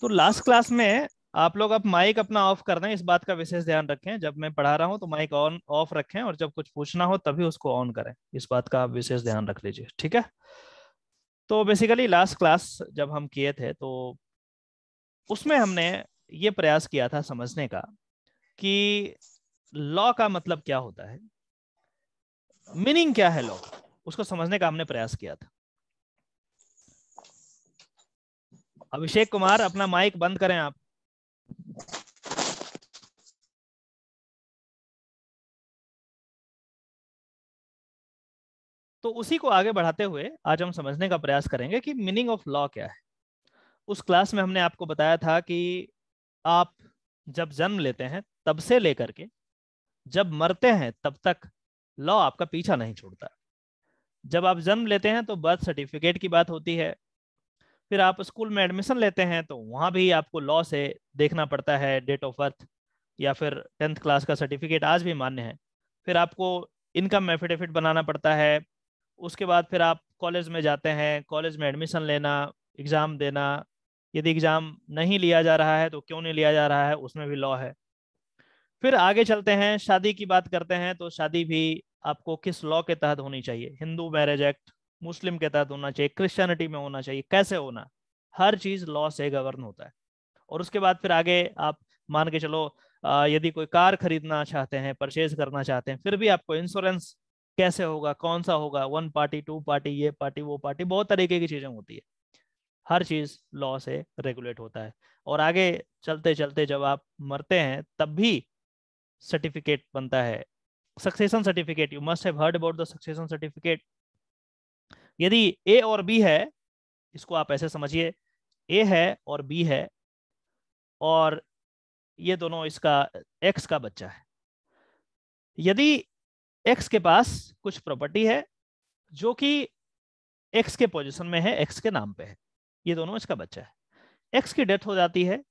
तो last class में आप लोग अब माइक अपना ऑफ कर दें इस बात का विशेष ध्यान रखें जब मैं पढ़ा रहा हूं तो माइक ऑन ऑफ रखें और जब कुछ पूछना हो तभी उसको ऑन करें इस बात का आप विशेष ध्यान रख लीजिए ठीक है तो बेसिकली लास्ट क्लास जब हम किए थे तो उसमें हमने ये प्रयास किया था समझने का कि लॉ का मतलब क्या होता है मीनिंग क्या है लॉ उसको समझने का हमने प्रयास किया था अभिषेक कुमार अपना माइक बंद करें आप तो उसी को आगे बढ़ाते हुए आज हम समझने का प्रयास करेंगे कि मीनिंग ऑफ लॉ क्या है उस क्लास में हमने आपको बताया था कि आप जब जन्म लेते हैं तब से लेकर के जब मरते हैं तब तक लॉ आपका पीछा नहीं छोड़ता जब आप जन्म लेते हैं तो बर्थ सर्टिफिकेट की बात होती है फिर आप स्कूल में एडमिशन लेते हैं तो वहाँ भी आपको लॉ से देखना पड़ता है डेट ऑफ बर्थ या फिर टेंथ क्लास का सर्टिफिकेट आज भी मान्य है फिर आपको इनकम एफिडेविट बनाना पड़ता है उसके बाद फिर आप कॉलेज में जाते हैं कॉलेज में एडमिशन लेना एग्ज़ाम देना यदि एग्ज़ाम नहीं लिया जा रहा है तो क्यों नहीं लिया जा रहा है उसमें भी लॉ है फिर आगे चलते हैं शादी की बात करते हैं तो शादी भी आपको किस लॉ के तहत होनी चाहिए हिंदू मैरिज एक्ट मुस्लिम के तहत होना चाहिए क्रिश्चियनिटी में होना चाहिए कैसे होना हर चीज लॉ से गवर्न होता है और उसके बाद फिर आगे आप मान के चलो यदि कोई कार खरीदना चाहते हैं परचेज करना चाहते हैं फिर भी आपको इंश्योरेंस कैसे होगा कौन सा होगा वन पार्टी टू पार्टी ये पार्टी वो पार्टी बहुत तरीके की चीजें होती है हर चीज लॉ से रेगुलेट होता है और आगे चलते चलते जब आप मरते हैं तब भी सर्टिफिकेट बनता है succession certificate you must have heard about the succession certificate यदि ए और बी है इसको आप ऐसे समझिए ए है और बी है और ये दोनों इसका एक्स का बच्चा है यदि एक्स के पास कुछ प्रॉपर्टी है जो कि एक्स के पोजीशन में है एक्स के नाम पे है ये दोनों इसका बच्चा है एक्स की डेथ हो जाती है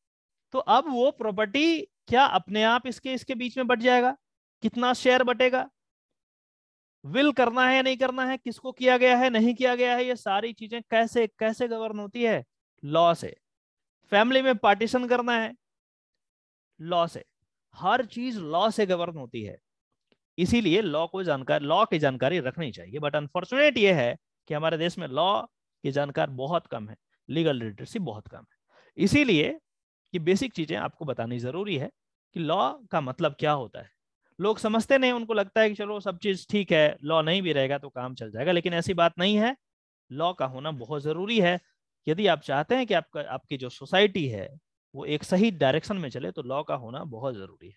तो अब वो प्रॉपर्टी क्या अपने आप इसके इसके बीच में बट जाएगा कितना शेयर बटेगा विल करना है या नहीं करना है किसको किया गया है नहीं किया गया है ये सारी चीजें कैसे कैसे गवर्न होती है लॉ से फैमिली में पार्टीशन करना है लॉ से हर चीज लॉ से गवर्न होती है इसीलिए लॉ को जानकारी लॉ की जानकारी रखनी चाहिए बट अनफॉर्चुनेट ये है कि हमारे देश में लॉ की जानकार बहुत कम है लीगल लिटरेसी बहुत कम है इसीलिए ये बेसिक चीजें आपको बतानी जरूरी है कि लॉ का मतलब क्या होता है लोग समझते नहीं उनको लगता है कि चलो सब चीज ठीक है लॉ नहीं भी रहेगा तो काम चल जाएगा लेकिन ऐसी बात नहीं है लॉ का होना बहुत जरूरी है यदि आप चाहते हैं कि आपका आपकी जो सोसाइटी है वो एक सही डायरेक्शन में चले तो लॉ का होना बहुत जरूरी है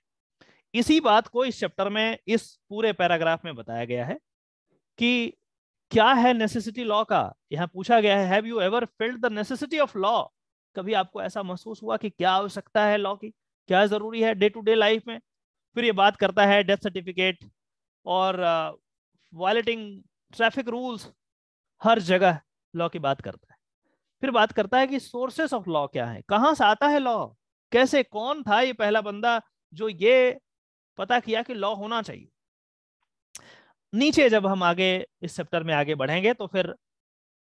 इसी बात को इस चैप्टर में इस पूरे पैराग्राफ में बताया गया है कि क्या है नेसेसिटी लॉ का यहाँ पूछा गया है have you ever felt the necessity of law कभी आपको ऐसा महसूस हुआ कि क्या आवश्यकता है लॉ की क्या जरूरी है डे टू डे लाइफ में फिर ये बात करता है डेथ सर्टिफिकेट और वॉलेटिंग ट्रैफिक रूल्स हर जगह लॉ की बात करता है फिर बात करता है कि सोर्सेस ऑफ लॉ क्या है कहाँ से आता है लॉ कैसे कौन था ये पहला बंदा जो ये पता किया कि लॉ होना चाहिए नीचे जब हम आगे इस चैप्टर में आगे बढ़ेंगे तो फिर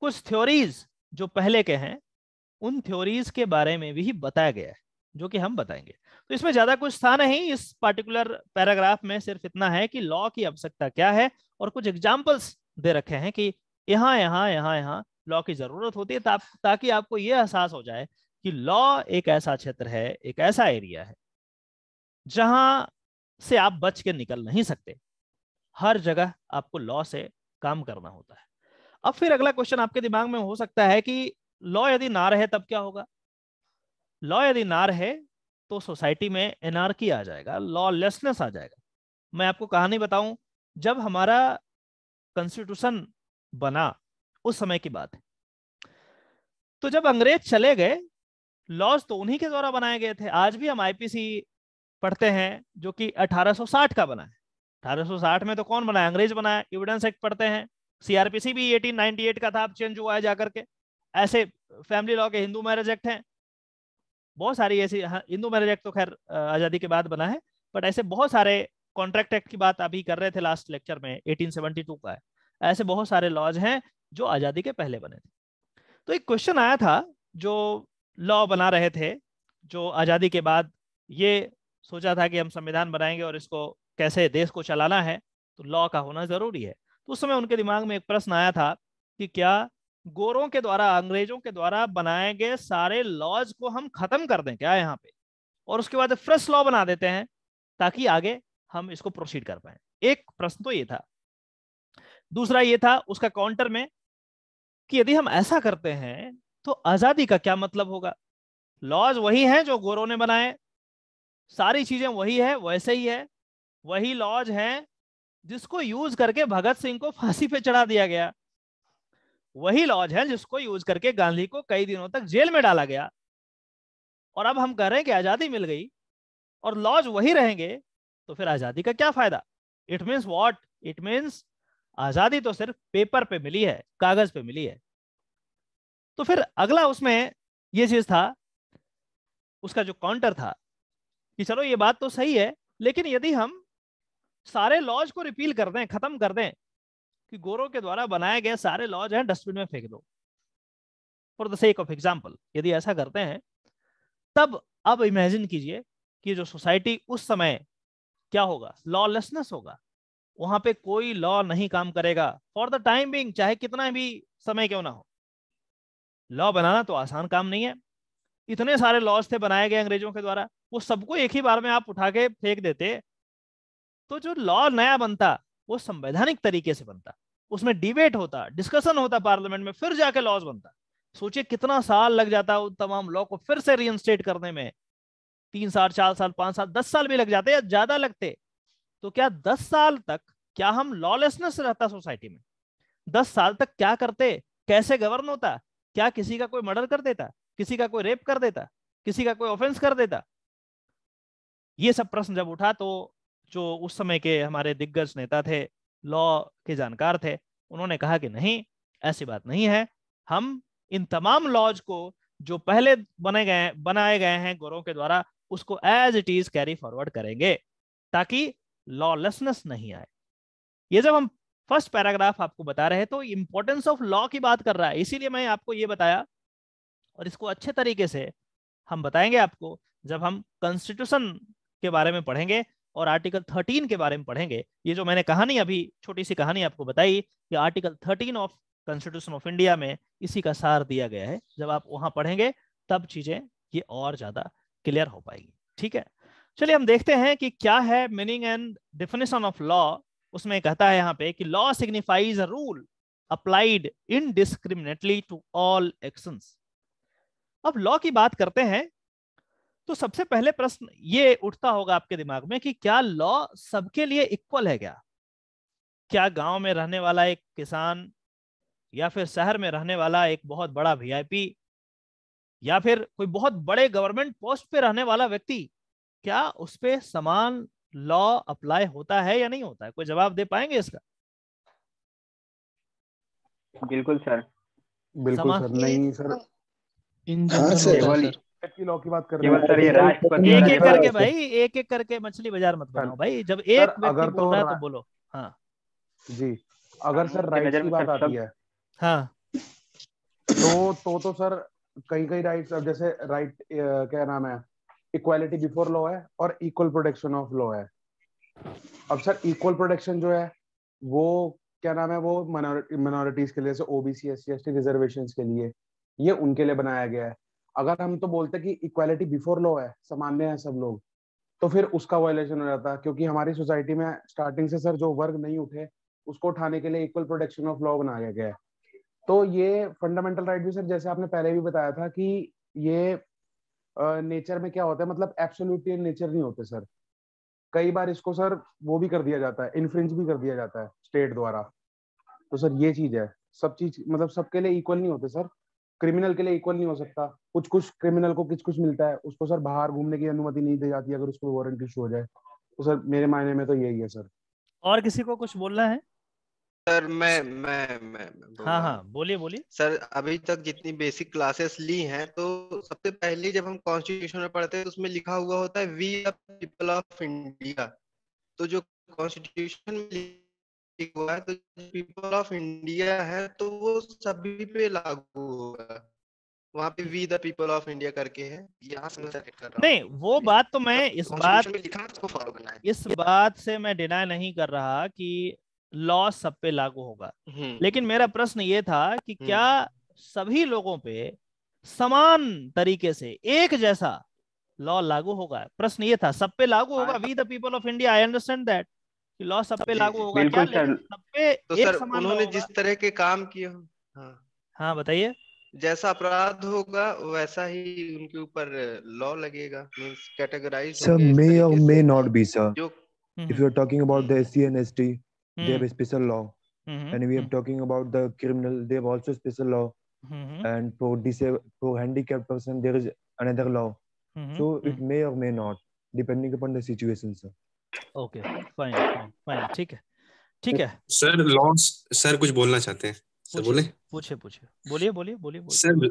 कुछ थ्योरीज जो पहले के हैं उन थ्योरीज के बारे में भी बताया गया है जो कि हम बताएंगे तो इसमें ज्यादा कुछ था नहीं इस पार्टिकुलर पैराग्राफ में सिर्फ इतना है कि लॉ की आवश्यकता क्या है और कुछ एग्जाम्पल्स दे रखे हैं कि यहाँ यहाँ यहाँ यहाँ लॉ की जरूरत होती है ता, ताकि आपको ये एहसास हो जाए कि लॉ एक ऐसा क्षेत्र है एक ऐसा एरिया है जहां से आप बच के निकल नहीं सकते हर जगह आपको लॉ से काम करना होता है अब फिर अगला क्वेश्चन आपके दिमाग में हो सकता है कि लॉ यदि ना रहे तब क्या होगा लॉ यदि नार है तो सोसाइटी में की आ जाएगा लॉलेसनेस आ जाएगा मैं आपको कहानी बताऊं जब हमारा कॉन्स्टिट्यूशन बना उस समय की बात है तो जब अंग्रेज चले गए लॉज तो उन्हीं के द्वारा बनाए गए थे आज भी हम आईपीसी पढ़ते हैं जो कि 1860 का बना है 1860 में तो कौन बनाया अंग्रेज बनाया एविडेंस एक्ट पढ़ते हैं सीआरपीसी भी 1898 का था अब चेंज हुआ है जाकर के ऐसे फैमिली लॉ के हिंदू मैरिज एक्ट हैं बहुत सारी ऐसी हाँ, हिंदू मैरिज एक्ट तो खैर आज़ादी के बाद बना है बट ऐसे बहुत सारे कॉन्ट्रैक्ट एक्ट की बात अभी कर रहे थे लास्ट लेक्चर में 1872 का है ऐसे बहुत सारे लॉज हैं जो आज़ादी के पहले बने थे तो एक क्वेश्चन आया था जो लॉ बना रहे थे जो आज़ादी के बाद ये सोचा था कि हम संविधान बनाएंगे और इसको कैसे देश को चलाना है तो लॉ का होना ज़रूरी है तो उस समय उनके दिमाग में एक प्रश्न आया था कि क्या गोरों के द्वारा अंग्रेजों के द्वारा बनाए गए सारे लॉज को हम खत्म कर दें क्या यहाँ पे और उसके बाद फ्रेश लॉ बना देते हैं ताकि आगे हम इसको प्रोसीड कर पाए एक प्रश्न तो ये था दूसरा ये था उसका काउंटर में कि यदि हम ऐसा करते हैं तो आजादी का क्या मतलब होगा लॉज वही हैं जो गोरों ने बनाए सारी चीजें वही है वैसे ही है वही लॉज हैं जिसको यूज करके भगत सिंह को फांसी पे चढ़ा दिया गया वही लॉज है जिसको यूज करके गांधी को कई दिनों तक जेल में डाला गया और अब हम कह रहे हैं कि आजादी मिल गई और लॉज वही रहेंगे तो फिर आजादी का क्या फायदा it means what it means आजादी तो सिर्फ पेपर पे मिली है कागज पे मिली है तो फिर अगला उसमें ये चीज था उसका जो काउंटर था कि चलो ये बात तो सही है लेकिन यदि हम सारे लॉज को रिपील कर दें खत्म कर दें कि गोरो के द्वारा बनाए गए सारे लॉ जो है डस्टबिन में फेंक दो for the sake of example यदि ऐसा करते हैं तब अब इमेजिन कीजिए कि जो सोसाइटी उस समय क्या होगा लॉलेसनेस होगा वहां पे कोई लॉ नहीं काम करेगा फॉर द टाइम बिंग चाहे कितना भी समय क्यों ना हो लॉ बनाना तो आसान काम नहीं है इतने सारे लॉज थे बनाए गए अंग्रेजों के द्वारा वो सबको एक ही बार में आप उठा के फेंक देते तो जो लॉ नया बनता वो संवैधानिक तरीके से बनता उसमें डिबेट होता डिस्कशन होता पार्लियामेंट में फिर जाके लॉज बनता सोचिए कितना साल लग जाता उन तमाम लॉ को फिर से रीइंस्टेट करने में तीन साल चार साल पांच साल दस साल भी लग जाते या ज्यादा लगते तो क्या दस साल तक क्या हम लॉलेसनेस रहता सोसाइटी में दस साल तक क्या करते कैसे गवर्न होता क्या किसी का कोई मर्डर कर देता किसी का कोई रेप कर देता किसी का कोई ऑफेंस कर देता ये सब प्रश्न जब उठा तो जो उस समय के हमारे दिग्गज नेता थे लॉ के जानकार थे उन्होंने कहा कि नहीं ऐसी बात नहीं है हम इन तमाम लॉज को जो पहले बने गए बनाए गए हैं गोरों के द्वारा उसको as it is carry forward करेंगे ताकि लॉलेसनेस नहीं आए ये जब हम फर्स्ट पैराग्राफ आपको बता रहे हैं तो इंपॉर्टेंस ऑफ लॉ की बात कर रहा है इसीलिए मैं आपको ये बताया और इसको अच्छे तरीके से हम बताएंगे आपको जब हम कॉन्स्टिट्यूशन के बारे में पढ़ेंगे और आर्टिकल 13 के बारे में पढ़ेंगे ये जो मैंने कहानी अभी छोटी सी कहानी आपको बताई कि article 13 of constitution of India में इसी का सार दिया गया है जब आप वहां पढ़ेंगे तब चीजें ये और ज्यादा क्लियर हो पाएगी ठीक है चलिए हम देखते हैं कि क्या है meaning and definition of law उसमें कहता है यहाँ पे कि law signifies a rule applied indiscriminately to all action अब लॉ की बात करते हैं तो सबसे पहले प्रश्न ये उठता होगा आपके दिमाग में कि क्या लॉ सबके लिए इक्वल है क्या क्या गांव में रहने वाला एक किसान या फिर शहर में रहने वाला एक बहुत बड़ा वीआईपी या फिर कोई बहुत बड़े गवर्नमेंट पोस्ट पे रहने वाला व्यक्ति क्या उस पर समान लॉ अप्लाई होता है या नहीं होता है कोई जवाब दे पाएंगे इसका बिल्कुल सर बिल्कुल सर नहीं सर इन हाँ, जनरल हाँ, लॉ की बात कर रहे हैं मतलब एक एक करके भाई एक एक करके मछली बाजार मत बनाओ हाँ। भाई जब एक अगर तो, तो बोलो हाँ जी अगर हाँ, सर राइट की बात आती है हाँ तो तो तो सर कई कई राइट्स अब जैसे राइट क्या नाम है इक्वालिटी बिफोर लॉ है और इक्वल प्रोटेक्शन ऑफ लॉ है अब सर इक्वल प्रोटेक्शन जो है वो क्या नाम है वो मिनोरिटीज के लिए OBC S C S T reservation के लिए ये उनके लिए बनाया गया है अगर हम तो बोलते कि इक्वालिटी बिफोर लॉ है सामान्य है सब लोग तो फिर उसका वायलेशन हो जाता है क्योंकि हमारी सोसाइटी में स्टार्टिंग से सर जो वर्ग नहीं उठे उसको उठाने के लिए इक्वल प्रोटेक्शन ऑफ लॉ बनाया गया है तो ये फंडामेंटल राइट भी सर जैसे आपने पहले भी बताया था कि ये नेचर में क्या होता है मतलब एब्सोल्यूटली नेचर नहीं होते सर कई बार इसको सर वो भी कर दिया जाता है इन्फ्लुंस भी कर दिया जाता है स्टेट द्वारा तो सर ये चीज है सब चीज मतलब सबके लिए इक्वल नहीं होते सर क्रिमिनल के लिए इक्वल नहीं हो सकता कुछ कुछ क्रिमिनल को किस कुछ मिलता है उसको सर बाहर घूमने की अनुमति नहीं दी जाती अगर उसको वारंट इशू हो जाए तो सर मेरे मायने में तो यही है सर और किसी को कुछ बोलना है सर मैं मैं मैं, हाँ हाँ बोलिए बोलिए सर अभी तक जितनी बेसिक क्लासेस ली हैं तो सबसे पहले जब हम कॉन्स्टिट्यूशन में पढ़ते हैं तो उसमें लिखा हुआ होता है we are people of India तो जो कॉन्स्टिट्यूशन में ठीक हुआ है तो पीपल ऑफ इंडिया है तो वो सभी पे लागू होगा वहाँ पे we the people of India करके है यहाँ से मैं कर रहा नहीं वो बात तो मैं तो इस बात इस बात से मैं डिनाई नहीं कर रहा कि लॉ सब पे लागू होगा हम्म। लेकिन मेरा प्रश्न ये था कि हम्म। क्या सभी लोगों पे समान तरीके से एक जैसा लॉ लागू होगा प्रश्न ये था सब पे लागू होगा we the people of India I understand that कि लॉ सब पे लागू होगा बिल्कुल सर सब पे तो एक सर उन्होंने जिस तरह के काम किए हाँ हाँ बताइए जैसा अपराध होगा वैसा ही उनके ऊपर लॉ लगेगा means categorise sir may or may not be sir if you are talking about the SC and ST they have special law and we are talking about the criminal they have also special law and for disable for handicapped person there is another law so it may or may not depending upon the situation sir okay fine fine ठीक है ठीक है sir loss sir कुछ बोलना चाहते हैं sir बोले पूछे पूछे बोलिए बोलिए बोलिए सर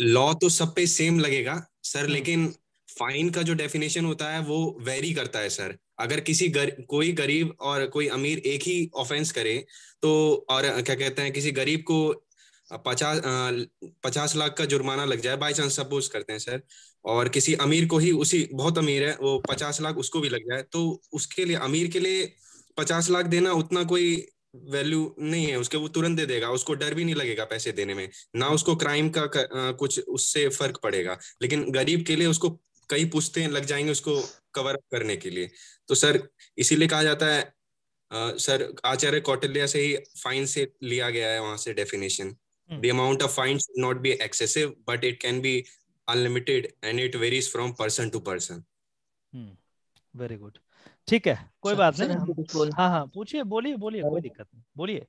लॉ तो सब पे सेम लगेगा सर हम्म। लेकिन फाइन का जो डेफिनेशन होता है वो वेरी करता है सर अगर किसी गर, कोई गरीब और कोई अमीर एक ही ऑफेंस करे तो और क्या कहते हैं किसी गरीब को पचास पचास लाख का जुर्माना लग जाए बाई चांस सपोज करते हैं सर और किसी अमीर को ही उसी बहुत अमीर है वो पचास लाख उसको भी लग जाए तो उसके लिए अमीर के लिए पचास लाख देना उतना कोई वैल्यू नहीं है उसके वो तुरंत दे देगा उसको डर भी नहीं लगेगा पैसे देने में ना उसको क्राइम का कर, आ, कुछ उससे फर्क पड़ेगा लेकिन गरीब के लिए उसको कई पुस्तें लग जाएंगे उसको कवर अप करने के लिए तो सर इसीलिए कहा जाता है आ, सर आचार्य कौटल्या से ही फाइन से लिया गया है वहां से definition Hmm. The amount of fines should not be excessive, but it can be unlimited and it varies from person to person. hmm. very good ठीक है कोई बात नहीं हाँ हाँ पूछिए बोलिए बोलिए कोई दिक्कत नहीं बोलिए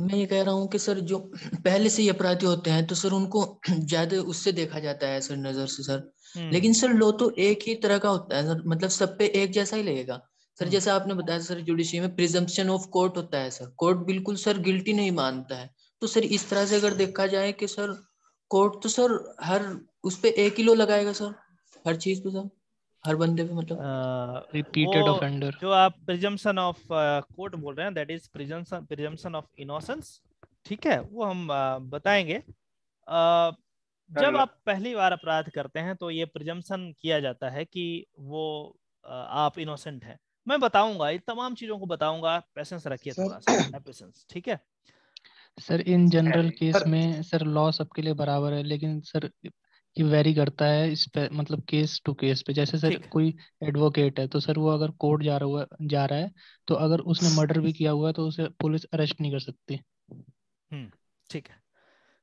मैं ये कह रहा हूँ कि सर जो पहले से ही अपराधी होते हैं तो सर उनको ज्यादा उससे देखा जाता है सर नजर से सर hmm. लेकिन सर लो तो एक ही तरह का होता है सर मतलब सब पे एक जैसा ही लगेगा सर hmm. जैसे आपने बताया सर जुडिशरी में प्रिजम्पन ऑफ कोर्ट होता है सर कोर्ट बिल्कुल सर गिल्टी नहीं मानता है तो सर इस तरह से अगर देखा जाए कि सर कोर्ट तो सर हर उस पर एक किलो लगाएगा सर हर चीज पे सर हर बंदे पे मतलब रिपीटेड ऑफेंडर जो आप प्रिजम्पशन ऑफ कोर्ट बोल रहे हैं that is presumption presumption of innocence ठीक है वो हम uh, बताएंगे uh, जब आप पहली बार अपराध करते हैं तो ये प्रिजम्पशन किया जाता है कि वो uh, आप इनोसेंट हैं मैं बताऊंगा ये तमाम चीजों को बताऊंगा पेशेंस रखिए थोड़ा सा पेशेंस ठीक है सर इन जनरल केस में सर लॉ सबके लिए बराबर है लेकिन सर ये वेरी करता है इस पे मतलब केस टू केस पे जैसे सर कोई एडवोकेट है तो सर वो अगर कोर्ट जा रहा हुआ जा रहा है तो अगर उसने मर्डर भी किया हुआ है तो उसे पुलिस अरेस्ट नहीं कर सकती हम्म, ठीक है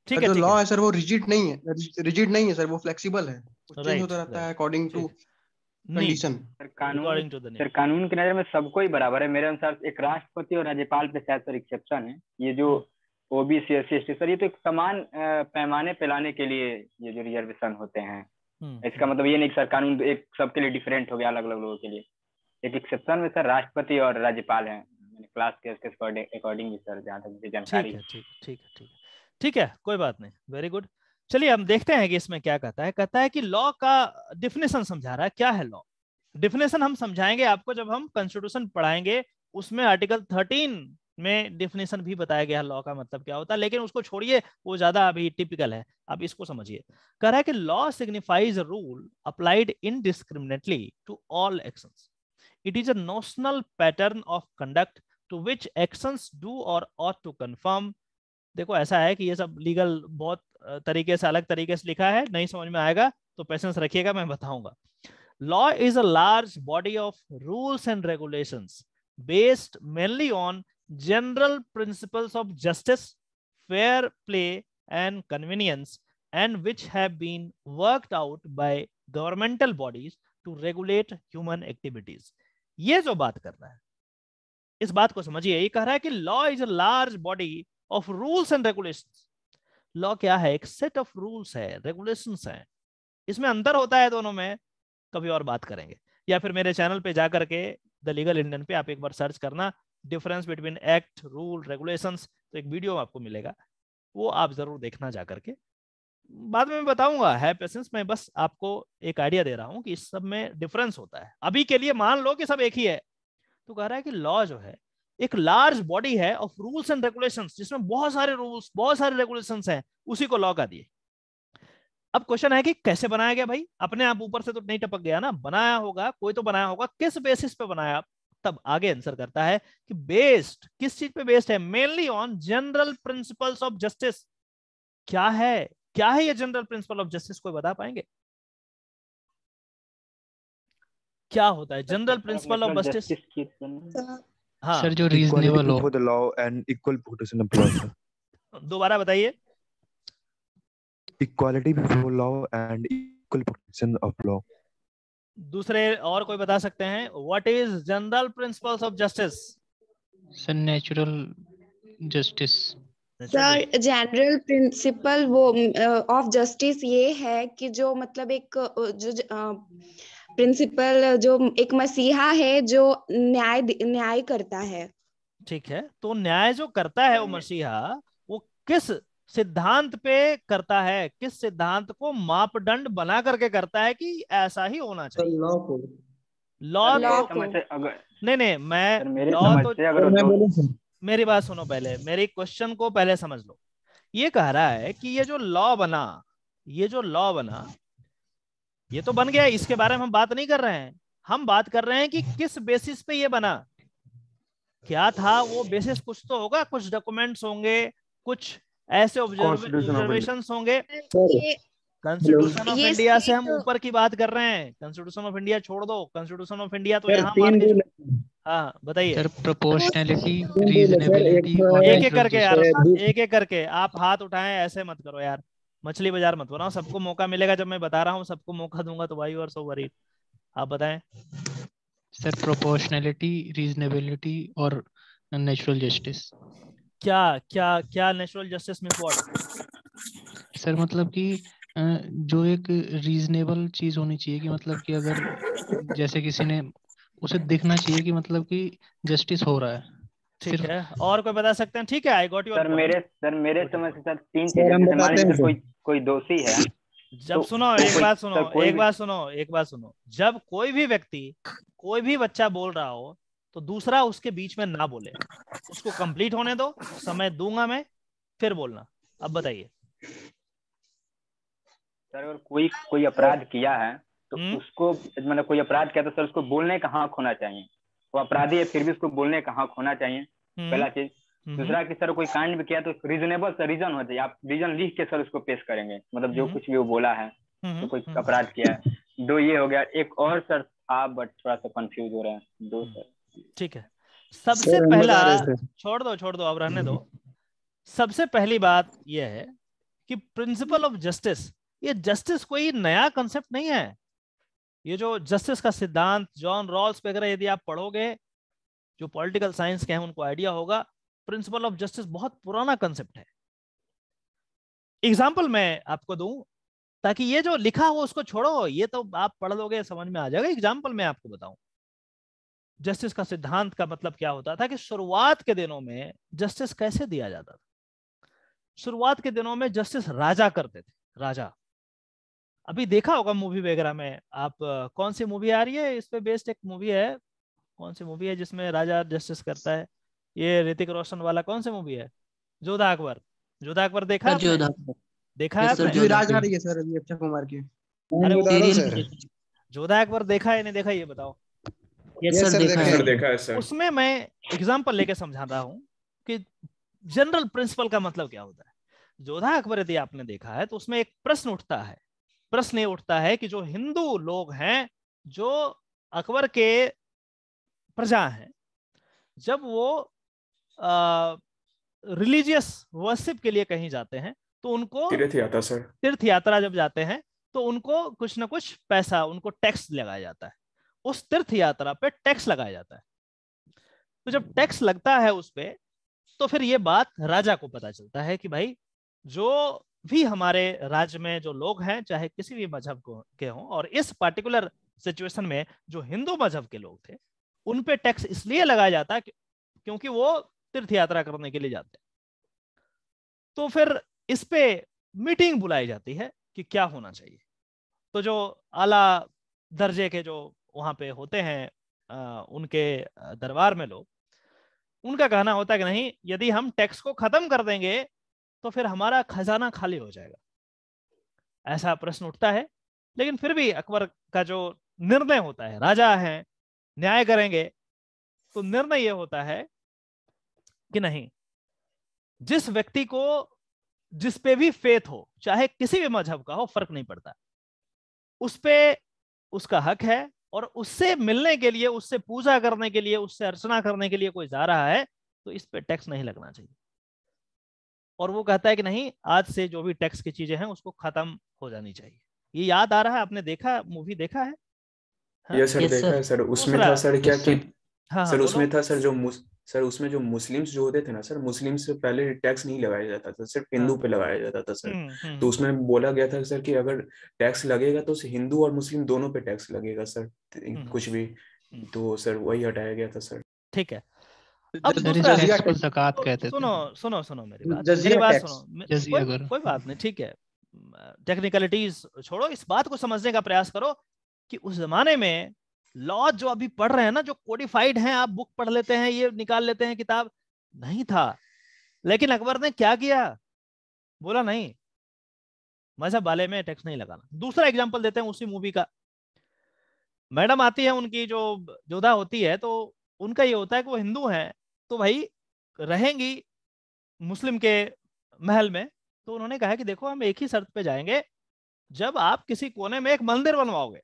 ठीक है जो लॉ है सर वो रिजिड नहीं है रिजिड नहीं है सर वो फ्लेक्सिबल है चेंज होता रहता है अकॉर्डिंग टू कंडीशन सर कानून सर कानून की नजर में सबको ही बराबर है मेरे अनुसार एक राष्ट्रपति और राज्यपाल पे शायद सर एक्सेप्शन है ये जो हम्म। ओबीसी एस सी सर ये तो एक समान पैमाने पे के लिए ये जो रिजर्वेशन होते हैं हम्म, इसका हम्म। मतलब ये नहीं सर कानून एक सबके लिए डिफरेंट हो गया अलग अलग लोगों के लिए एक एक्सेप्शन में सर राष्ट्रपति और राज्यपाल हैं क्लास के उसके अकॉर्डिंग भी सर जहाँ तक मुझे जानकारी ठीक है ठीक है ठीक है कोई बात नहीं वेरी गुड चलिए हम देखते हैं कि इसमें क्या कहता है कहता है कि लॉ का डिफिनेशन समझा रहा है क्या है लॉ डिफिनेशन हम समझाएंगे आपको जब हम कॉन्स्टिट्यूशन पढ़ाएंगे उसमें आर्टिकल थर्टीन में डिफिनेशन भी बताया गया लॉ का मतलब क्या होता है लेकिन उसको छोड़िए वो ज्यादा अभी टिपिकल है अब इसको समझिए कह रहा है कि law signifies rule applied indiscriminately to all action it is rational pattern of conduct to which action do or to conform देखो ऐसा है कि ये सब लीगल बहुत तरीके से अलग तरीके से लिखा है नहीं समझ में आएगा तो पेशेंस रखिएगा मैं बताऊंगा law is a large body of rules and regulations based mainly on general principles of justice, fair play, and convenience, and which have been worked out by governmental bodies to regulate human activities. ये जो बात कर रहा है इस बात को समझिए ये कह रहा है कि law is a large body of rules and regulations law क्या है एक सेट ऑफ रूल्स है रेगुलेशन है इसमें अंतर होता है दोनों में कभी और बात करेंगे या फिर मेरे चैनल पे जाकर के द लीगल इंडियन पे आप एक बार सर्च करना difference between act rule regulations तो एक वीडियो आपको मिलेगा वो आप जरूर देखना जा करके बाद में बताऊंगा है पेशेंस मैं बस आपको एक आइडिया दे रहा हूँ कि इस सब में डिफरेंस होता है अभी के लिए मान लो कि सब एक ही है तो कह रहा है कि लॉ जो है एक लार्ज बॉडी है ऑफ रूल्स एंड रेगुलेशन जिसमें बहुत सारे रूल्स बहुत सारे रेगुलेशन हैं उसी को लॉ का दिए अब क्वेश्चन है कि कैसे बनाया गया भाई अपने आप ऊपर से तो नहीं टपक गया ना बनाया होगा कोई तो बनाया होगा किस बेसिस पे बनाया आप तब आगे आंसर करता है कि बेस्ड किस चीज पे बेस्ड है mainly on general principles of justice क्या है क्या है ये जनरल प्रिंसिपल ऑफ जस्टिस कोई बता पाएंगे क्या होता है जनरल प्रिंसिपल ऑफ जस्टिस हाँ सर जो रीजनेबल हो the law and equal protection law दोबारा बताइए equality before law and equal protection of law दूसरे और कोई बता सकते हैं what is general principles of justice sir natural justice sir general principle वो ऑफ uh, जस्टिस ये है कि जो मतलब एक जो प्रिंसिपल uh, जो एक मसीहा है जो न्याय न्याय करता है ठीक है तो न्याय जो करता है वो हाँ। मसीहा वो किस सिद्धांत पे करता है किस सिद्धांत को मापदंड बना करके करता है कि ऐसा ही होना चाहिए लॉ को लॉ को तो नहीं नहीं मैं लॉ तो, तो- मेरी बात सुनो पहले मेरी क्वेश्चन को पहले समझ लो ये कह रहा है कि ये जो लॉ बना ये जो लॉ बना ये तो बन गया इसके बारे में हम बात नहीं कर रहे हैं हम बात कर रहे हैं कि किस बेसिस पे ये बना क्या था वो बेसिस कुछ तो होगा कुछ डॉक्यूमेंट्स होंगे कुछ ऐसे ऑब्जर्वेशन होंगे कॉन्स्टिट्यूशन ऑफ इंडिया से हम ऊपर की बात कर रहे हैं कॉन्स्टिट्यूशन ऑफ इंडिया छोड़ दो कॉन्स्टिट्यूशन ऑफ इंडिया तो यहाँ हाँ बताइए सर प्रोपोर्शनैलिटी रीजनेबिलिटी एक एक करके यार एक एक करके आप हाथ उठाएं ऐसे मत करो यार मछली बाजार मत बनाओ सबको मौका मिलेगा जब मैं बता रहा हूँ सबको मौका दूंगा तो भाई और सो वरी आप बताएं सर प्रोपोर्शनैलिटी रीजनेबिलिटी और नेचुरल जस्टिस क्या क्या क्या नेचुरल जस्टिस में फॉर सर मतलब कि जो एक रीजनेबल चीज होनी चाहिए कि मतलब कि अगर जैसे किसी ने उसे दिखना चाहिए कि मतलब कि जस्टिस हो रहा है ठीक है और कोई बता सकते हैं ठीक है आई गॉट सर मेरे सर मेरे समझ से सर तीन चीजें कोई कोई दोषी है जब तो, सुनो तो एक बात सुनो एक बात सुनो एक बात सुनो जब कोई भी व्यक्ति कोई भी बच्चा बोल रहा हो तो दूसरा उसके बीच में ना बोले उसको कंप्लीट होने दो समय दूंगा मैं फिर बोलना अब बताइए सर अगर कोई कोई अपराध किया है तो हुँ? हम्म। उसको मतलब कोई अपराध किया तो सर उसको बोलने का हक होना चाहिए वो अपराधी है फिर भी उसको बोलने का हक होना चाहिए हम्म। पहला चीज हम्म। दूसरा कि सर कोई कांड भी किया तो रीजनेबल सर रीजन हो चाहिए आप रीजन लिख के सर उसको पेश करेंगे मतलब जो कुछ भी वो बोला है तो कोई अपराध किया है दो ये हो गया एक और सर आप बट थोड़ा सा कंफ्यूज हो रहे हैं दो सर ठीक है सबसे पहला छोड़ दो छोड़ दो अब रहने दो सबसे पहली बात यह है कि प्रिंसिपल ऑफ जस्टिस ये जस्टिस कोई नया कंसेप्ट नहीं है ये जो जस्टिस का सिद्धांत जॉन रॉल्स वगैरह यदि आप पढ़ोगे जो पॉलिटिकल साइंस के हैं उनको आइडिया होगा प्रिंसिपल ऑफ जस्टिस बहुत पुराना कंसेप्ट है एग्जाम्पल मैं आपको दू ताकि ये जो लिखा हो उसको छोड़ो ये तो आप पढ़ लोगे समझ में आ जाएगा एग्जाम्पल मैं आपको बताऊं जस्टिस का सिद्धांत का मतलब क्या होता था कि शुरुआत के दिनों में जस्टिस कैसे दिया जाता था शुरुआत के दिनों में जस्टिस राजा करते थे राजा अभी देखा होगा मूवी वगैरह में आप कौन सी मूवी आ रही है इस पे बेस्ड एक मूवी है कौन सी मूवी है जिसमें राजा जस्टिस करता है ये ऋतिक रोशन वाला कौन सी मूवी है जोधा अकबर जोधा अकबर देखा हाँ, देखा है जोधा अकबर देखा है नहीं देखा ये बताओ देखा, उसमें मैं एग्जाम्पल लेके समझाता हूँ कि जनरल प्रिंसिपल का मतलब क्या होता है जोधा अकबर यदि आपने देखा है तो उसमें एक प्रश्न उठता है प्रश्न ये उठता है कि जो हिंदू लोग हैं जो अकबर के प्रजा हैं जब वो रिलीजियस वर्शिप के लिए कहीं जाते हैं तो उनको तीर्थ यात्रा सर तीर्थ यात्रा जब जाते हैं तो उनको कुछ ना कुछ पैसा उनको टैक्स लगाया जाता है उस तीर्थ यात्रा पे टैक्स लगाया जाता है तो जब टैक्स लगता है उस पर तो फिर ये बात राजा को पता चलता है कि भाई जो भी हमारे राज्य में जो लोग हैं चाहे किसी भी मजहब के हों और इस पार्टिकुलर सिचुएशन में जो हिंदू मजहब के लोग थे उन पे टैक्स इसलिए लगाया जाता है क्योंकि वो तीर्थ यात्रा करने के लिए जाते हैं तो फिर इस पे मीटिंग बुलाई जाती है कि क्या होना चाहिए तो जो आला दर्जे के जो वहाँ पे होते हैं उनके दरबार में लोग उनका कहना होता है कि नहीं यदि हम टैक्स को खत्म कर देंगे तो फिर हमारा खजाना खाली हो जाएगा ऐसा प्रश्न उठता है लेकिन फिर भी अकबर का जो निर्णय होता है राजा हैं न्याय करेंगे तो निर्णय ये होता है कि नहीं जिस व्यक्ति को जिस पे भी फेथ हो चाहे किसी भी मजहब का हो फर्क नहीं पड़ता उस पे उसका हक है और उससे मिलने के लिए उससे पूजा करने के लिए उससे अर्चना करने के लिए कोई जा रहा है तो इस पे टैक्स नहीं लगना चाहिए और वो कहता है कि नहीं आज से जो भी टैक्स की चीजें हैं उसको खत्म हो जानी चाहिए ये याद आ रहा है आपने देखा मूवी देखा है हाँ? सर सर।, सर उसमें तो था सर क्या कि हाँ, सर हाँ, उसमें था सर जो सर उसमें जो मुस्लिम्स जो होते थे ना सर मुस्लिम से पहले टैक्स नहीं लगाया जाता था सिर्फ हाँ। हिंदू पे लगाया जाता था सर हम्म, हम्म। तो उसमें बोला गया था सर कि अगर टैक्स लगेगा तो हिंदू और मुस्लिम दोनों पे टैक्स लगेगा सर हम्म, कुछ भी तो सर वही हटाया गया था सर ठीक है अब जकात तो कहते सुनो सुनो सुनो मेरी बात मेरी बात सुनो कोई बात नहीं ठीक है टेक्निकलिटीज छोड़ो इस बात को समझने का प्रयास करो कि उस जमाने में लॉ जो अभी पढ़ रहे हैं ना जो कोडिफाइड हैं आप बुक पढ़ लेते हैं ये निकाल लेते हैं किताब नहीं था लेकिन अकबर ने क्या किया बोला नहीं मजहब वाले में टैक्स नहीं लगाना दूसरा एग्जाम्पल देते हैं उसी मूवी का मैडम आती है उनकी जो जोधा होती है तो उनका ये होता है कि वो हिंदू हैं तो भाई रहेंगी मुस्लिम के महल में तो उन्होंने कहा कि देखो हम एक ही शर्त पे जाएंगे जब आप किसी कोने में एक मंदिर बनवाओगे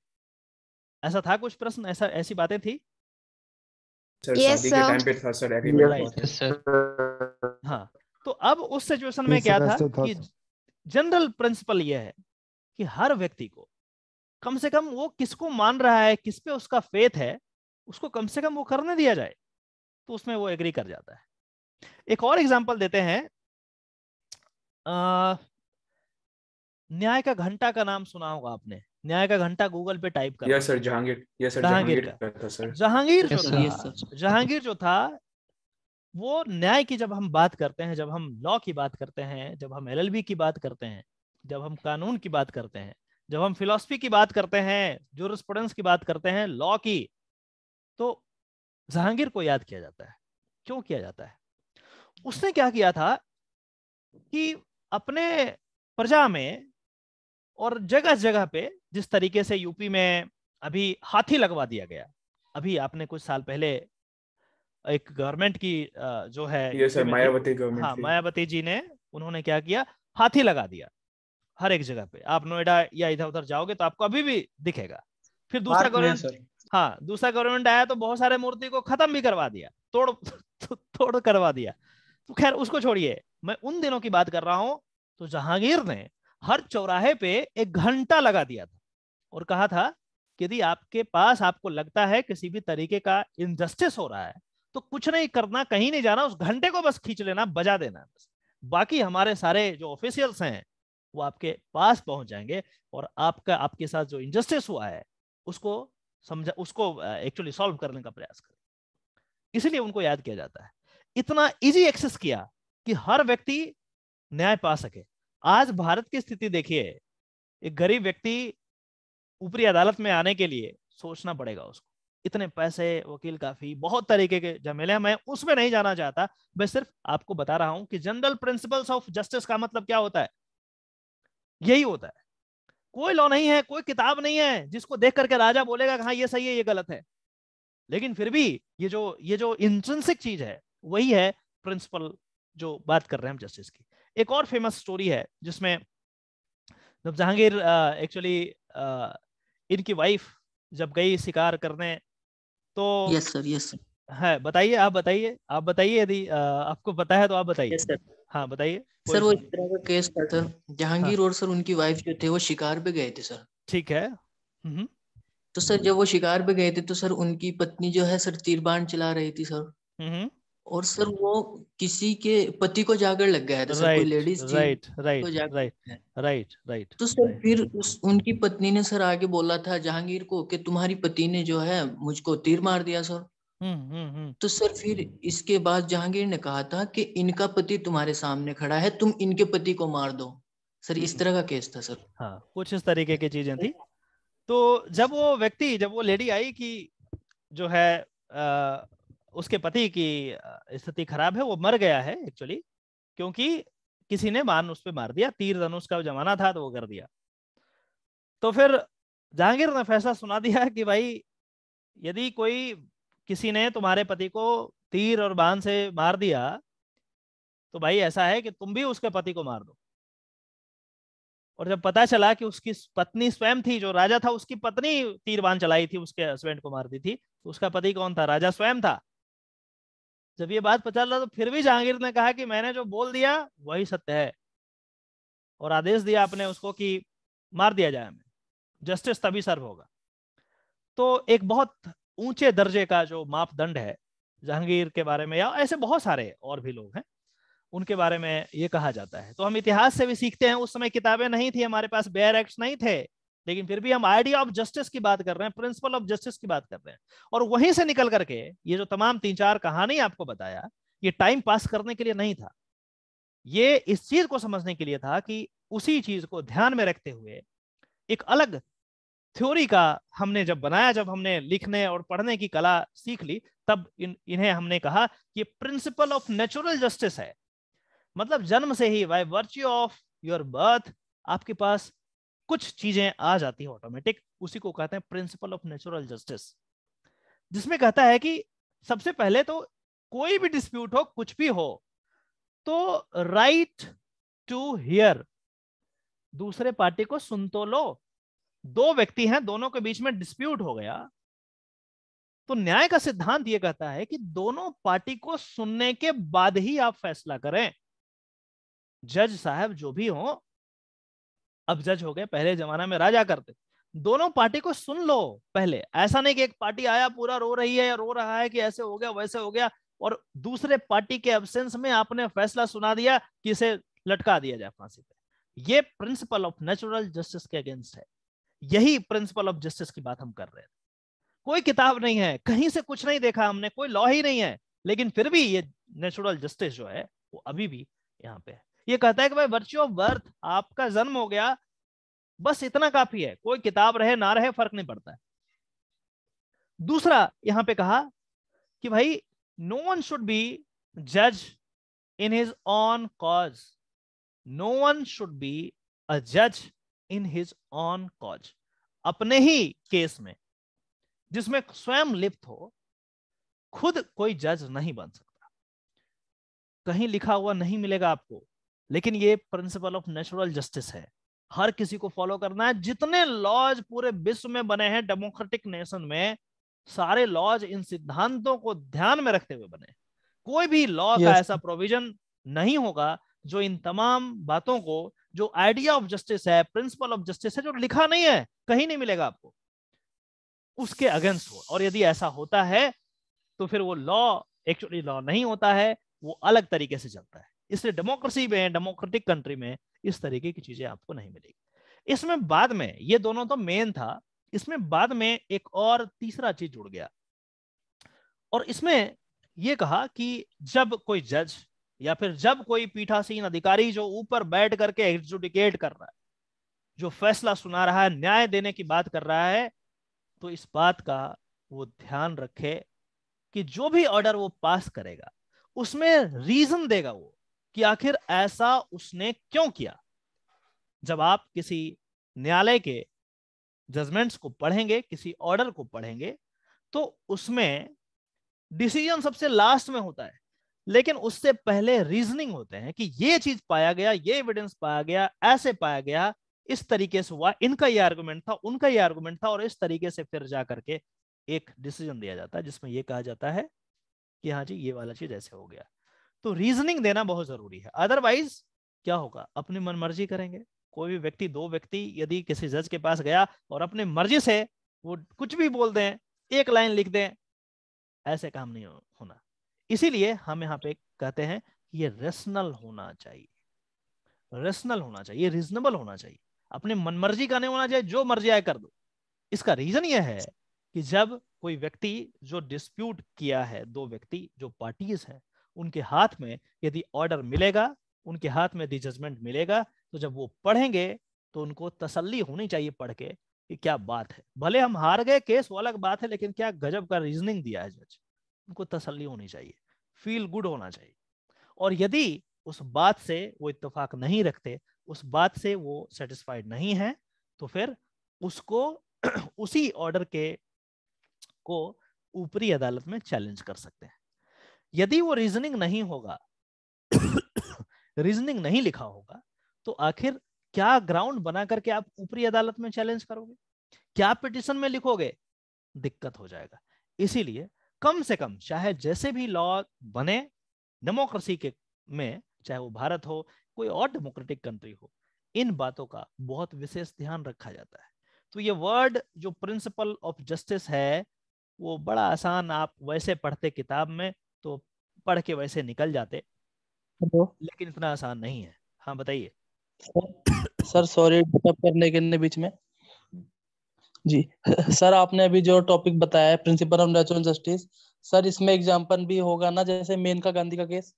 ऐसा था कुछ प्रश्न ऐसा ऐसी बातें थी हाँ तो अब उस सिचुएशन में क्या था कि जनरल प्रिंसिपल यह है कि हर व्यक्ति को कम से कम वो किसको मान रहा है किस पे उसका फेथ है उसको कम से कम वो करने दिया जाए तो उसमें वो एग्री कर जाता है एक और एग्जाम्पल देते हैं न्याय का घंटा का नाम सुना होगा आपने न्याय का घंटा गूगल पे टाइप कर yes sir Jahangir yes sir Jahangir Jahangir जो था जहांगीर जो था वो न्याय की जब हम बात करते हैं जब हम लॉ की बात करते हैं जब हम एलएलबी की बात करते हैं जब हम कानून की बात करते हैं जब हम फिलोसफी की बात करते हैं जो की बात करते हैं लॉ की तो जहांगीर को याद किया जाता है क्यों किया जाता है उसने क्या किया था कि अपने प्रजा में और जगह जगह पे जिस तरीके से यूपी में अभी हाथी लगवा दिया गया अभी आपने कुछ साल पहले एक गवर्नमेंट की जो है मायावती गवर्नमेंट हाँ मायावती जी ने उन्होंने क्या किया हाथी लगा दिया हर एक जगह पे आप नोएडा या इधर उधर जाओगे तो आपको अभी भी दिखेगा फिर दूसरा गवर्नमेंट हाँ दूसरा गवर्नमेंट आया तो बहुत सारे मूर्ति को खत्म भी करवा दिया तोड़ तोड़ करवा दिया तो खैर उसको छोड़िए मैं उन दिनों की बात कर रहा हूँ तो जहांगीर ने हर चौराहे पे एक घंटा लगा दिया था और कहा था कि यदि आपके पास आपको लगता है किसी भी तरीके का इनजस्टिस हो रहा है तो कुछ नहीं करना कहीं नहीं जाना उस घंटे को बस खींच लेना बजा देना बस बाकी हमारे सारे जो ऑफिशियल्स हैं वो आपके पास पहुंच जाएंगे और आपका आपके साथ जो इनजस्टिस हुआ है उसको समझा उसको एक्चुअली सॉल्व करने का प्रयास करें इसलिए उनको याद किया जाता है इतना इजी एक्सेस किया कि हर व्यक्ति न्याय पा सके आज भारत की स्थिति देखिए एक गरीब व्यक्ति ऊपरी अदालत में आने के लिए सोचना पड़ेगा उसको इतने पैसे वकील काफी बहुत तरीके के झमेले मैं उसमें नहीं जाना चाहता मैं सिर्फ आपको बता रहा हूं कि जनरल प्रिंसिपल्स ऑफ जस्टिस का मतलब क्या होता है यही होता है कोई लॉ नहीं है कोई किताब नहीं है जिसको देख करके राजा बोलेगा हाँ ये सही है ये गलत है लेकिन फिर भी ये जो ये जो इंट्रेंसिक चीज है वही है प्रिंसिपल जो बात कर रहे हैं हम जस्टिस की एक और फेमस स्टोरी है जिसमें जब जहांगीर एक्चुअली इनकी वाइफ जब गई शिकार करने तो यस सर यस है बताइए आप बताइए आप बताइए यदि आपको पता है तो आप बताइए yes, हाँ बताइए सर वो इस तरह का केस था सर जहांगीर हाँ. और सर उनकी वाइफ जो थे वो शिकार पे गए थे सर ठीक है हम्म। तो सर जब वो शिकार पे गए थे तो सर उनकी पत्नी जो है सर तीरबान चला रही थी सर और सर वो किसी के पति को जाकर लग गया था right ladies right right right right right तो सर right, फिर उस उनकी पत्नी ने सर आगे बोला था जहांगीर को कि तुम्हारी पति ने जो है मुझको तीर मार दिया सर हम्म, हम्म, हम्म। तो सर फिर इसके बाद जहांगीर ने कहा था कि इनका पति तुम्हारे सामने खड़ा है तुम इनके पति को मार दो सर इस हम्म। तरह का केस था सर हाँ कुछ इस तरीके की चीजें थी तो जब वो व्यक्ति जब वो लेडी आई कि जो है उसके पति की स्थिति खराब है वो मर गया है एक्चुअली क्योंकि किसी ने मान उस पर मार दिया तीर धनुष का जमाना था तो वो कर दिया तो फिर जहांगीर ने फैसला सुना दिया कि भाई यदि कोई किसी ने तुम्हारे पति को तीर और बाण से मार दिया तो भाई ऐसा है कि तुम भी उसके पति को मार दो और जब पता चला कि उसकी पत्नी स्वयं थी जो राजा था उसकी पत्नी तीर बाण चलाई थी उसके हस्बैंड को मार दी थी तो उसका पति कौन था राजा स्वयं था जब ये बात पता चला तो फिर भी जहांगीर ने कहा कि मैंने जो बोल दिया वही सत्य है और आदेश दिया आपने उसको कि मार दिया जाए हमें जस्टिस तभी सर्व होगा तो एक बहुत ऊंचे दर्जे का जो मापदंड है जहांगीर के बारे में या ऐसे बहुत सारे और भी लोग हैं उनके बारे में ये कहा जाता है तो हम इतिहास से भी सीखते हैं उस समय किताबें नहीं थी हमारे पास बेयर एक्ट नहीं थे लेकिन फिर भी हम आइडिया ऑफ जस्टिस की बात कर रहे हैं प्रिंसिपल ऑफ जस्टिस की बात कर रहे हैं और वहीं से निकल करके ये जो तमाम तीन चार कहानी आपको बताया ये टाइम पास करने के लिए नहीं था ये इस चीज को समझने के लिए था कि उसी चीज को ध्यान में रखते हुए एक अलग थ्योरी का हमने जब बनाया जब हमने लिखने और पढ़ने की कला सीख ली तब इन इन्हें हमने कहा कि प्रिंसिपल ऑफ नेचुरल जस्टिस है मतलब जन्म से ही by virtue of your birth आपके पास कुछ चीजें आ जाती है ऑटोमेटिक उसी को कहते हैं प्रिंसिपल ऑफ नेचुरल जस्टिस जिसमें कहता है कि सबसे पहले तो कोई भी डिस्प्यूट हो कुछ भी हो तो राइट टू हियर दूसरे पार्टी को सुन तो लो दो व्यक्ति हैं दोनों के बीच में डिस्प्यूट हो गया तो न्याय का सिद्धांत यह कहता है कि दोनों पार्टी को सुनने के बाद ही आप फैसला करें जज साहब जो भी हो अब जज हो गए पहले जमाना में राजा करते दोनों पार्टी को सुन लो पहले ऐसा नहीं कि एक पार्टी आया पूरा रो रही है या रो रहा है कि ऐसे हो गया वैसे हो गया और दूसरे पार्टी के एबसेंस में आपने फैसला सुना दिया कि इसे लटका दिया जाए फांसी पे ये प्रिंसिपल ऑफ नेचुरल जस्टिस के अगेंस्ट है यही प्रिंसिपल ऑफ जस्टिस की बात हम कर रहे हैं कोई किताब नहीं है कहीं से कुछ नहीं देखा हमने कोई लॉ ही नहीं है लेकिन फिर भी ये नेचुरल जस्टिस जो है वो अभी भी यहाँ पे है ये कहता है कि भाई वर्च्यू ऑफ बर्थ आपका जन्म हो गया बस इतना काफी है कोई किताब रहे ना रहे फर्क नहीं पड़ता है दूसरा यहां पे कहा कि भाई नो वन शुड बी जज in his on cause no one should be a जज इन हिज ऑन कॉज अपने ही केस में जिसमें स्वयं लिप्त हो खुद कोई जज नहीं बन सकता कहीं लिखा हुआ नहीं मिलेगा आपको लेकिन ये प्रिंसिपल ऑफ नेचुरल जस्टिस है हर किसी को फॉलो करना है जितने लॉज पूरे विश्व में बने हैं डेमोक्रेटिक नेशन में सारे लॉज इन सिद्धांतों को ध्यान में रखते हुए बने कोई भी लॉ yes. का ऐसा प्रोविजन नहीं होगा जो इन तमाम बातों को जो आइडिया ऑफ जस्टिस है प्रिंसिपल ऑफ जस्टिस है जो लिखा नहीं है कहीं नहीं मिलेगा आपको उसके अगेंस्ट हो और यदि ऐसा होता है तो फिर वो लॉ एक्चुअली लॉ नहीं होता है वो अलग तरीके से चलता है इसलिए डेमोक्रेसी में डेमोक्रेटिक कंट्री में इस तरीके की चीजें आपको नहीं मिलेगी इसमें बाद में ये दोनों तो मेन था इसमें बाद में एक और तीसरा चीज जुड़ गया और इसमें यह कहा कि जब कोई जज या फिर जब कोई पीठासीन अधिकारी जो ऊपर बैठ करके एग्जुडिकेट कर रहा है जो फैसला सुना रहा है न्याय देने की बात कर रहा है तो इस बात का वो ध्यान रखे कि जो भी ऑर्डर वो पास करेगा उसमें रीजन देगा वो कि आखिर ऐसा उसने क्यों किया जब आप किसी न्यायालय के जजमेंट्स को पढ़ेंगे किसी ऑर्डर को पढ़ेंगे तो उसमें डिसीजन सबसे लास्ट में होता है लेकिन उससे पहले रीजनिंग होते हैं कि ये चीज पाया गया ये एविडेंस पाया गया ऐसे पाया गया इस तरीके से हुआ इनका ये आर्गूमेंट था उनका ये आर्गूमेंट था और इस तरीके से फिर जा करके एक डिसीजन दिया जाता है जिसमें यह कहा जाता है कि हाँ जी ये वाला चीज ऐसे हो गया तो रीजनिंग देना बहुत जरूरी है अदरवाइज क्या होगा अपनी मनमर्जी करेंगे कोई भी व्यक्ति दो व्यक्ति यदि किसी जज के पास गया और अपने मर्जी से वो कुछ भी बोल दें एक लाइन लिख दें ऐसे काम नहीं होना इसीलिए हम यहाँ पे कहते हैं ये रेशनल होना चाहिए रेशनल होना चाहिए रीजनेबल होना चाहिए अपने मनमर्जी का नहीं होना चाहिए जो मर्जी आए कर दो इसका रीजन यह है कि जब कोई व्यक्ति जो डिस्प्यूट किया है दो व्यक्ति जो पार्टीज हैं उनके हाथ में यदि ऑर्डर मिलेगा उनके हाथ में यदि जजमेंट मिलेगा तो जब वो पढ़ेंगे तो उनको तसल्ली होनी चाहिए पढ़ के कि क्या बात है भले हम हार गए केस वो अलग बात है लेकिन क्या गजब का रीजनिंग दिया है जज उनको तसल्ली होनी चाहिए फील गुड होना चाहिए और यदि उस बात से वो इतफाक नहीं रखते उस बात से वो सेटिस्फाइड नहीं है तो फिर उसको उसी ऑर्डर के को ऊपरी अदालत में चैलेंज कर सकते हैं यदि वो रीजनिंग नहीं होगा रीजनिंग नहीं लिखा होगा तो आखिर क्या ग्राउंड बना करके आप ऊपरी अदालत में चैलेंज करोगे क्या पिटिशन में लिखोगे दिक्कत हो जाएगा इसीलिए कम से कम चाहे जैसे भी लॉ बने डेमोक्रेसी के में चाहे वो भारत हो कोई और डेमोक्रेटिक कंट्री हो इन बातों का बहुत विशेष ध्यान रखा जाता है तो ये वर्ड जो प्रिंसिपल ऑफ जस्टिस है वो बड़ा आसान आप वैसे पढ़ते किताब में तो पढ़ के वैसे निकल जाते लेकिन इतना आसान नहीं है हाँ बताइए सर सॉरी करने के लिए बीच में जी सर आपने अभी जो टॉपिक बताया है principle of natural justice sir इसमें एग्जांपल भी होगा ना जैसे मेनका गांधी का case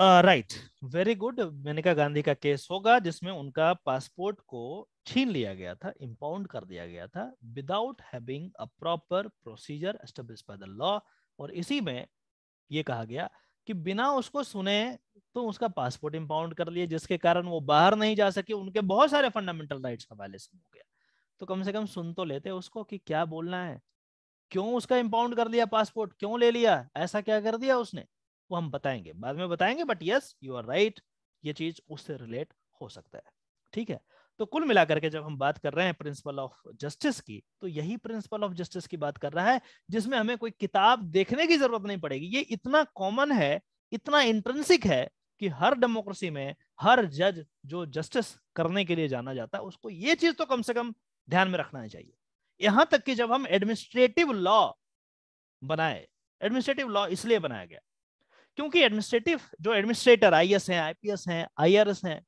right very good Maneka Gandhi का केस होगा जिसमें उनका पासपोर्ट को छीन लिया गया था इम्पाउंड कर दिया गया था without having a proper procedure establish by the law और इसी में ये कहा गया कि बिना उसको सुने तो उसका पासपोर्ट इम्पाउंड कर लिए जिसके कारण वो बाहर नहीं जा सके उनके बहुत सारे फंडामेंटल राइट्स का वायलेशन हो गया तो कम से कम सुन तो लेते उसको कि क्या बोलना है क्यों उसका इम्पाउंड कर लिया पासपोर्ट क्यों ले लिया ऐसा क्या कर दिया उसने वो हम बताएंगे बाद में बताएंगे but yes you are right ये चीज उससे रिलेट हो सकता है ठीक है तो कुल मिलाकर के जब हम बात कर रहे हैं प्रिंसिपल ऑफ जस्टिस की तो यही प्रिंसिपल ऑफ जस्टिस की बात कर रहा है जिसमें हमें कोई किताब देखने की जरूरत नहीं पड़ेगी ये इतना कॉमन है इतना इंट्रेंसिक है कि हर डेमोक्रेसी में हर जज जो जस्टिस करने के लिए जाना जाता है उसको ये चीज तो कम से कम ध्यान में रखना चाहिए यहां तक कि जब हम एडमिनिस्ट्रेटिव लॉ बनाए एडमिनिस्ट्रेटिव लॉ इसलिए बनाया गया क्योंकि एडमिनिस्ट्रेटिव जो एडमिनिस्ट्रेटर आई एस हैं आईपीएस हैं आईआरएस हैं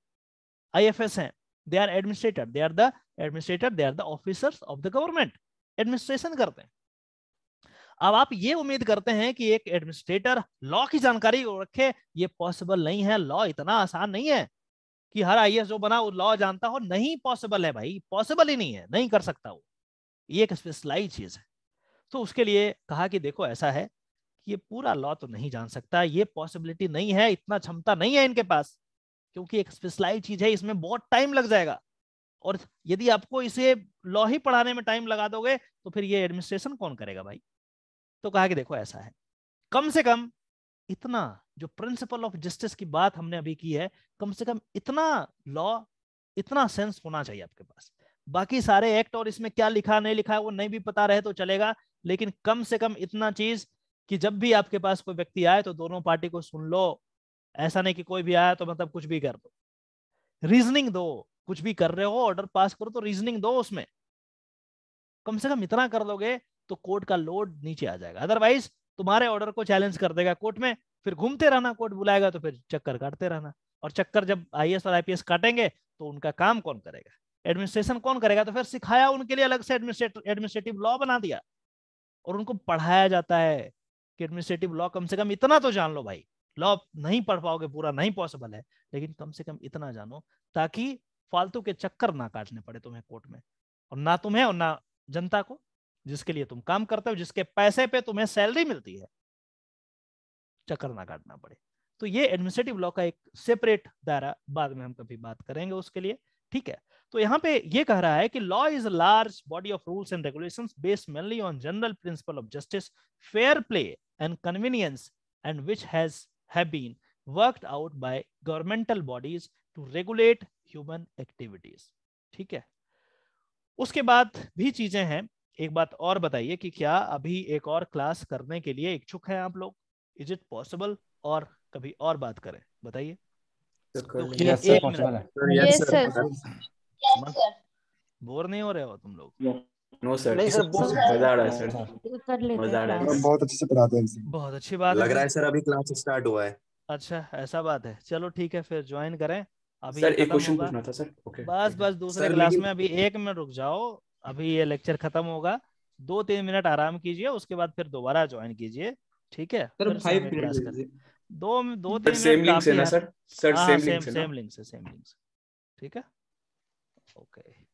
आईएफएस हैं they are administrator they are the administrator they are the officers of the government एडमिनिस्ट्रेशन करते हैं अब आप ये उम्मीद करते हैं कि एक एडमिनिस्ट्रेटर लॉ की जानकारी रखे ये पॉसिबल नहीं है लॉ इतना आसान नहीं है कि हर आई जो बना वो लॉ जानता हो नहीं पॉसिबल है भाई पॉसिबल ही नहीं है नहीं कर सकता वो ये एक स्पेशलाइज चीज है तो उसके लिए कहा कि देखो ऐसा है कि ये पूरा लॉ तो नहीं जान सकता ये पॉसिबिलिटी नहीं है इतना क्षमता नहीं है इनके पास क्योंकि एक स्पेशलाइज चीज है इसमें बहुत टाइम लग जाएगा और यदि आपको इसे लॉ ही पढ़ाने में टाइम लगा दोगे तो फिर ये एडमिनिस्ट्रेशन कौन करेगा भाई तो कहा कि देखो ऐसा है कम से कम इतना जो प्रिंसिपल ऑफ जस्टिस की बात हमने अभी की है कम से कम इतना लॉ इतना सेंस होना चाहिए आपके पास बाकी सारे एक्ट और इसमें क्या लिखा नहीं लिखा है वो नहीं भी पता रहे तो चलेगा लेकिन कम से कम इतना चीज कि जब भी आपके पास कोई व्यक्ति आए तो दोनों पार्टी को सुन लो ऐसा नहीं कि कोई भी आया तो मतलब कुछ भी कर दो रीजनिंग दो कुछ भी कर रहे हो ऑर्डर पास करो तो रीजनिंग दो उसमें कम से कम इतना कर लोगे तो कोर्ट का लोड नीचे आ जाएगा अदरवाइज तुम्हारे ऑर्डर को चैलेंज कर देगा कोर्ट में फिर घूमते रहना कोर्ट बुलाएगा तो फिर चक्कर काटते रहना और चक्कर जब आईएएस और आईपीएस काटेंगे तो उनका काम कौन करेगा एडमिनिस्ट्रेशन कौन करेगा तो फिर सिखाया उनके लिए अलग से एडमिनिस्ट्रेटिव लॉ बना दिया और उनको पढ़ाया जाता है कि एडमिनिस्ट्रेटिव लॉ कम से कम इतना तो जान लो भाई लॉ नहीं पढ़ पाओगे पूरा नहीं पॉसिबल है लेकिन कम से कम इतना जानो ताकि फालतू के चक्कर ना काटने पड़े तुम्हें कोर्ट में और ना तुम्हें और ना जनता को जिसके लिए तुम काम करते हो जिसके पैसे पे तुम्हें सैलरी मिलती है चक्कर ना काटना पड़े तो ये एडमिनिस्ट्रेटिव लॉ का एक सेपरेट दायरा बाद में हम कभी बात करेंगे उसके लिए ठीक है तो यहाँ पे ये कह रहा है कि law is large body of rules and regulations based mainly on general principle of justice fair play and convenience and which has have been worked out by governmental bodies to regulate human activities ठीक है उसके बाद भी चीजें हैं एक बात और बताइए कि क्या अभी एक और क्लास करने के लिए इच्छुक हैं आप लोग इज इट पॉसिबल और कभी और बात करें बताइए बोर नहीं हो रहे हो तुम लोग नो सर बहुत अच्छे से पढ़ाते हैं बहुत अच्छी बात लग रहा है सर अभी क्लास स्टार्ट हुआ है अच्छा ऐसा बात है चलो ठीक है फिर ज्वाइन करें अभी सर एक क्वेश्चन पूछना था सर ओके बस बस दूसरे क्लास में अभी एक मिनट रुक जाओ अभी ये लेक्चर खत्म होगा दो तीन मिनट आराम कीजिए उसके बाद फिर दोबारा ज्वाइन कीजिए ठीक है सर फाइव क्लास कर दो दो तीन सेम लिंक से ना सर सर सेम हाँ, लिंक से सेम लिंक से सेम लिंक से ठीक है ओके